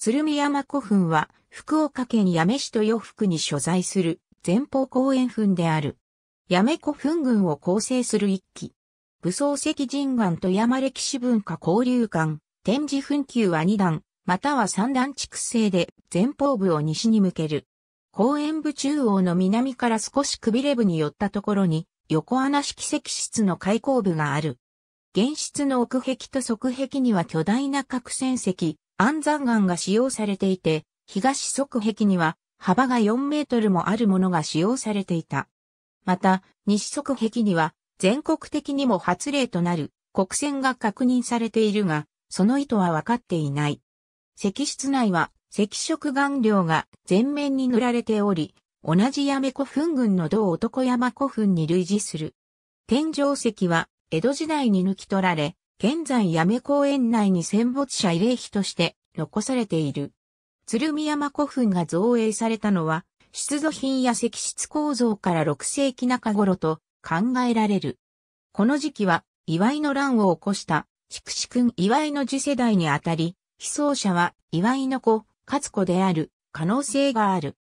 鶴見山古墳は福岡県八女市豊福に所在する前方後円墳である。八女古墳群を構成する一基。武装石神岩と山歴史文化交流館、展示墳丘は二段、または三段築成で前方部を西に向ける。後円部中央の南から少しくびれ部に寄ったところに横穴式石室の開口部がある。現室の奥壁と側壁には巨大な角線石、安山岩が使用されていて、東側壁には幅が4メートルもあるものが使用されていた。また、西側壁には全国的にも発令となる国線が確認されているが、その意図は分かっていない。石室内は赤色顔料が全面に塗られており、同じ八古墳群の同男山古墳に類似する。天井石は江戸時代に抜き取られ、現在八女公園内に戦没者慰霊碑として残されている。鶴見山古墳が造営されたのは、出土品や石室構造から6世紀中頃と考えられる。この時期は、祝いの乱を起こした、筑紫君祝いの次世代にあたり、被葬者は祝いの子、勝子である可能性がある。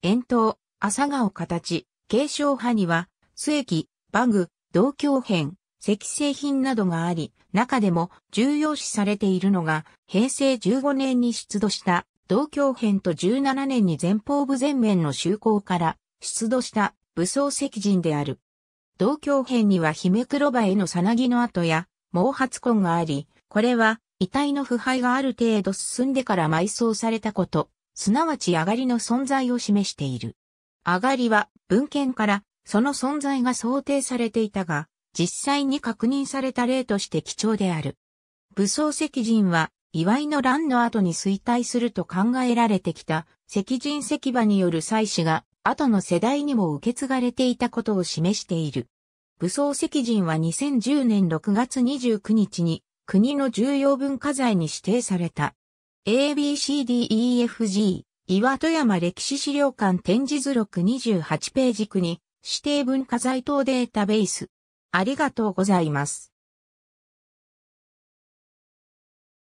遠投、朝顔形、継承派には、末駅、バグ、同郷編、石製品などがあり、中でも重要視されているのが、平成15年に出土した同郷編と17年に前方部前面の修行から出土した武装石人である。同郷編には姫黒場へのさなぎの跡や毛髪痕があり、これは遺体の腐敗がある程度進んでから埋葬されたこと、すなわち上がりの存在を示している。上がりは文献からその存在が想定されていたが、実際に確認された例として貴重である。武装石人は、祝いの乱の後に衰退すると考えられてきた、石人石馬による祭祀が、後の世代にも受け継がれていたことを示している。武装石人は2010年6月29日に、国の重要文化財に指定された。ABCDEFG、岩戸山歴史資料館展示図録28ページ区に、指定文化財等データベース。ありがとうございます。